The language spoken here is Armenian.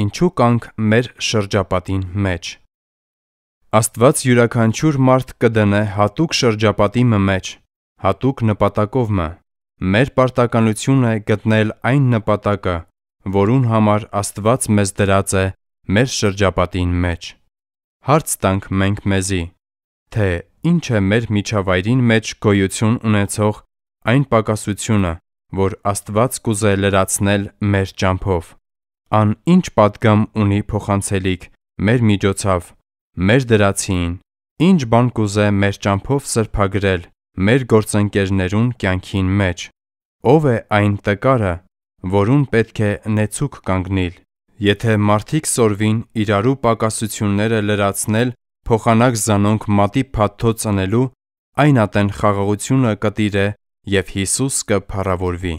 Ինչու կանք մեր շրջապատին մեջ։ Աստված յուրաքանչյուր մարդ կդնե հատուկ շրջապատի մեջ, հատուկ նպատակով մը։ Մեր պարտականությունը է գտնել այն նպատակը, որուն համար Աստված մեզ դրած է մեր շրջապատին մեջ։ Հարց տանք մենք մեզի, թե ինչ է մեր միջավայրին մեջ գոյություն ունեցող այն պակասությունը, որ Աստված կուզե լրացնել մեր ճամփով ան ինչ պատգամ ունի փոխանցելիք մեր միջոցով մեր դրացին ինչ բան կուզե մեր ճամփով սրբագրել մեր գործընկերներուն կյանքին մեջ ով է այն տկարը որուն պետք է նեցուկ կանգնել եթե մարդիկ սորվին իրարու պակասությունները լրացնել փոխանակ զանոնք մատի փաթոց անելու այն ատեն խաղաղությունը կտիրե եւ Հիսուս կփառավորվի